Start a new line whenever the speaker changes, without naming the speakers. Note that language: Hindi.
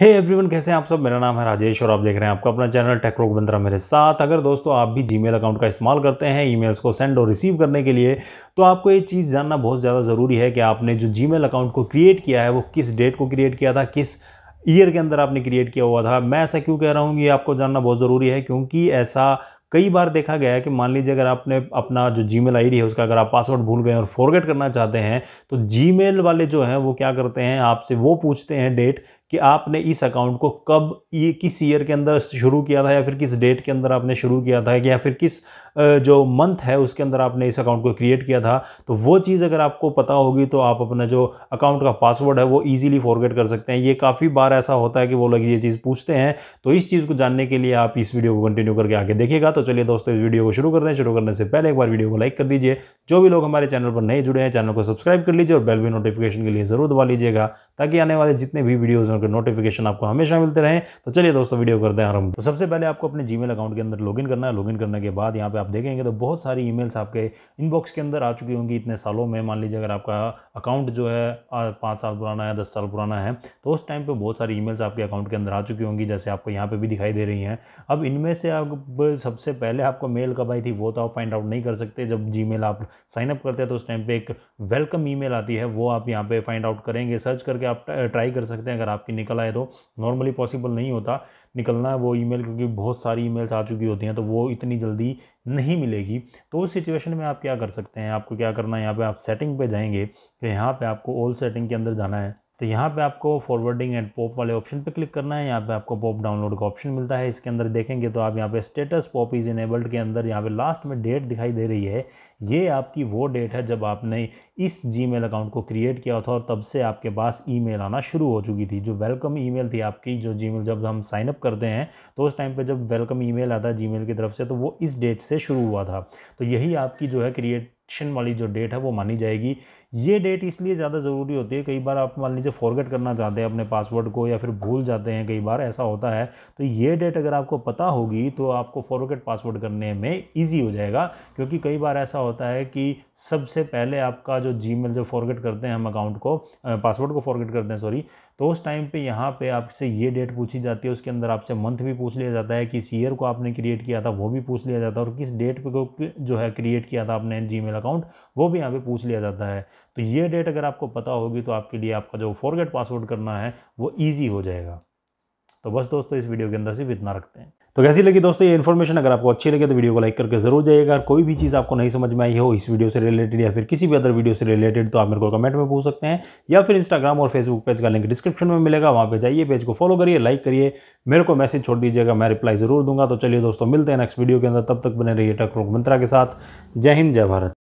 हे hey एवरीवन कैसे हैं आप सब मेरा नाम है राजेश और आप देख रहे हैं आपका अपना चैनल टेक्रोक बंद्रा मेरे साथ अगर दोस्तों आप भी जीमेल अकाउंट का इस्तेमाल करते हैं ईमेल्स को सेंड और रिसीव करने के लिए तो आपको ये चीज़ जानना बहुत ज़्यादा ज़रूरी है कि आपने जो जीमेल अकाउंट को क्रिएट किया है वो किस डेट को क्रिएट किया था किस ईयर के अंदर आपने क्रिएट किया हुआ था मैं ऐसा क्यों कह रहा हूँ ये आपको जानना बहुत ज़रूरी है क्योंकि ऐसा कई बार देखा गया है कि मान लीजिए अगर आपने अपना जो जी मेल है उसका अगर आप पासवर्ड भूल गए और फॉरगेट करना चाहते हैं तो जी वाले जो हैं वो क्या करते हैं आपसे वो पूछते हैं डेट कि आपने इस अकाउंट को कब ये किस ईयर के अंदर शुरू किया था या फिर किस डेट के अंदर आपने शुरू किया था या फिर किस जो मंथ है उसके अंदर आपने इस अकाउंट को क्रिएट किया था तो वो चीज़ अगर आपको पता होगी तो आप अपना जो अकाउंट का पासवर्ड है वो ईजिली फॉरगेट कर सकते हैं ये काफ़ी बार ऐसा होता है कि वो लोग ये चीज़ पूछते हैं तो इस चीज़ को जानने के लिए आप इस वीडियो को कंटिन्यू करके आगे देखिएगा तो चलिए दोस्तों इस वीडियो को शुरू करते हैं शुरू करने से पहले एक बार वीडियो को लाइक कर दीजिए जो भी लोग हमारे चैनल पर नए जुड़े हैं चैनल को सब्सक्राइब कर लीजिए और बेल भी नोटिफिकेशन के लिए ज़रूर दबा लीजिएगा ताकि आने वाले जितने भी वीडियोज़ हैं उनके नोटिफिकेशन आपको हमेशा मिलते रहें तो चलिए दोस्तों वीडियो करते हैं आरंभ तो सबसे पहले आपको अपने जी अकाउंट के अंदर लॉगिन करना है लॉगिन करने के बाद यहाँ पे आप देखेंगे तो बहुत सारी ईमेल्स आपके इनबॉक्स के अंदर आ चुकी होंगी इतने सालों में मान लीजिए अगर आपका अकाउंट जो है पाँच साल पुराना है दस साल पुराना है तो उस टाइम पर बहुत सारी ई आपके अकाउंट के अंदर आ चुकी होंगी जैसे आपको यहाँ पर भी दिखाई दे रही हैं अब इनमें से आप सबसे पहले आपको मेल कब आई थी वो तो आप फाइंड आउट नहीं कर सकते जब जी आप साइनअप करते हैं तो उस टाइम पर एक वेलकम ई आती है वो आप यहाँ पर फाइंड आउट करेंगे सर्च करके आप ट्राई कर सकते हैं अगर आपकी निकल आए तो नॉर्मली पॉसिबल नहीं होता निकलना है वो ईमेल क्योंकि बहुत सारी ईमेल्स आ चुकी होती हैं तो वो इतनी जल्दी नहीं मिलेगी तो उस सिचुएशन में आप क्या कर सकते हैं आपको क्या करना है यहाँ पे आप सेटिंग पे जाएंगे यहाँ पे आपको ऑल सेटिंग के अंदर जाना है तो यहाँ पे आपको फॉरवर्डिंग एंड पॉप वाले ऑप्शन पे क्लिक करना है यहाँ पे आपको पॉप डाउनलोड का ऑप्शन मिलता है इसके अंदर देखेंगे तो आप यहाँ पे स्टेटस पॉप इज़ इनेबल्ड के अंदर यहाँ पे लास्ट में डेट दिखाई दे रही है ये आपकी वो डेट है जब आपने इस जी अकाउंट को क्रिएट किया था और तब से आपके पास ई आना शुरू हो चुकी थी जो वेलकम ई थी आपकी जो जी जब हम साइनअप करते हैं तो उस टाइम पर जब वेलकम ई आता है जी की तरफ से तो वो इस डेट से शुरू हुआ था तो यही आपकी जो है क्रिएट शन वाली जो डेट है वो मानी जाएगी ये डेट इसलिए ज़्यादा ज़रूरी होती है कई बार आप मान लीजिए फॉरगेट करना चाहते हैं अपने पासवर्ड को या फिर भूल जाते हैं कई बार ऐसा होता है तो ये डेट अगर आपको पता होगी तो आपको फॉरगेट पासवर्ड करने में ईजी हो जाएगा क्योंकि कई बार ऐसा होता है कि सबसे पहले आपका जो जी जब फॉरगेट करते हैं हम अकाउंट को पासवर्ड को फॉरगेट करते हैं सॉरी तो उस टाइम पर यहाँ पर आपसे ये डेट पूछी जाती है उसके अंदर आपसे मंथ भी पूछ लिया जाता है किस ईयर को आपने क्रिएट किया था वो भी पूछ लिया जाता है और किस डेट पर जो है क्रिएट किया था आपने जी अकाउंट वो भी यहाँ पर पूछ लिया जाता है तो ये डेट अगर आपको पता होगी तो आपके लिए आपका जो फॉरगेट पासवर्ड करना है वो ईजी हो जाएगा तो बस दोस्तों इस वीडियो के अंदर सिर्फ इतना रखते हैं तो कैसी लगी दोस्तों ये इन्फॉर्मेशन अगर आपको अच्छी लगे तो वीडियो को लाइक करके जरूर जाइएगा और कोई भी चीज़ आपको नहीं समझ में आई हो इस वीडियो से रिलेटेड या फिर किसी भी अदर वीडियो से रिलेटेड तो आप मेरे को कमेंट में पूछ सकते हैं या फिर इंस्टाग्राम और फेसबुक पेज का लिंक डिस्क्रिप्शन में मिलेगा वहाँ पर जाइए पेज को फॉलो करिए लाइक करिए मेरे को मैसेज छोड़ दीजिएगा मैं रिप्लाई जरूर दूंगा तो चलिए दोस्तों मिलते हैं नेक्स्ट वीडियो के अंदर तब तक बने रहिए टकरोक रोक मंत्रा के साथ जय हिंद जय भारत